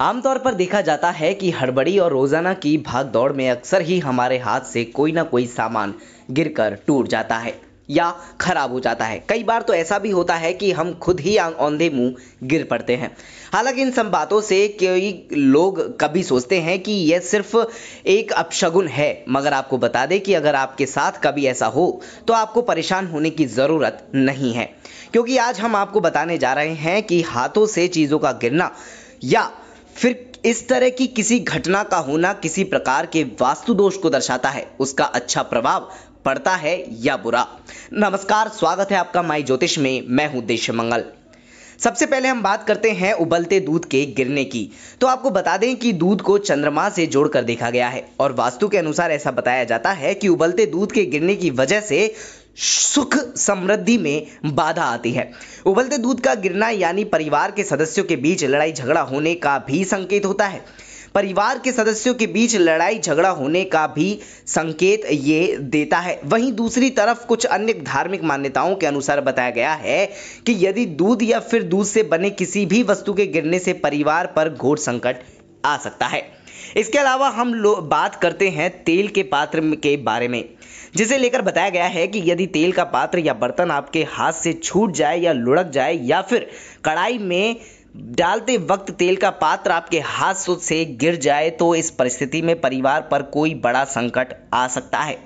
आमतौर पर देखा जाता है कि हड़बड़ी और रोजाना की भाग दौड़ में अक्सर ही हमारे हाथ से कोई ना कोई सामान गिरकर टूट जाता है या खराब हो जाता है कई बार तो ऐसा भी होता है कि हम खुद ही औंधे मुंह गिर पड़ते हैं हालांकि इन सब बातों से कई लोग कभी सोचते हैं कि यह सिर्फ एक अपशगुन है मगर आपको बता दें कि अगर आपके साथ कभी ऐसा हो तो आपको परेशान होने की ज़रूरत नहीं है क्योंकि आज हम आपको बताने जा रहे हैं कि हाथों से चीज़ों का गिरना या फिर इस तरह की किसी घटना का होना किसी प्रकार के वास्तु दोष को दर्शाता है उसका अच्छा प्रभाव पड़ता है या बुरा नमस्कार स्वागत है आपका माई ज्योतिष में मैं हूं देश मंगल सबसे पहले हम बात करते हैं उबलते दूध के गिरने की तो आपको बता दें कि दूध को चंद्रमा से जोड़कर देखा गया है और वास्तु के अनुसार ऐसा बताया जाता है कि उबलते दूध के गिरने की वजह से सुख समृद्धि में बाधा आती है उबलते दूध का गिरना यानी परिवार के सदस्यों के बीच लड़ाई झगड़ा होने का भी संकेत होता है परिवार के सदस्यों के बीच लड़ाई झगड़ा होने का भी संकेत ये देता है वहीं दूसरी तरफ कुछ अन्य धार्मिक मान्यताओं के अनुसार बताया गया है कि यदि दूध या फिर दूध से बने किसी भी वस्तु के गिरने से परिवार पर घोर संकट आ सकता है इसके अलावा हम लोग बात करते हैं तेल के पात्र के बारे में जिसे लेकर बताया गया है कि यदि तेल का पात्र या बर्तन आपके हाथ से छूट जाए या लुढ़क जाए या फिर कढ़ाई में डालते वक्त तेल का पात्र आपके हाथ से गिर जाए तो इस परिस्थिति में परिवार पर कोई बड़ा संकट आ सकता है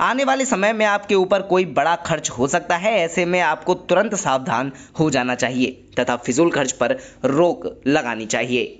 आने वाले समय में आपके ऊपर कोई बड़ा खर्च हो सकता है ऐसे में आपको तुरंत सावधान हो जाना चाहिए तथा फिजूल खर्च पर रोक लगानी चाहिए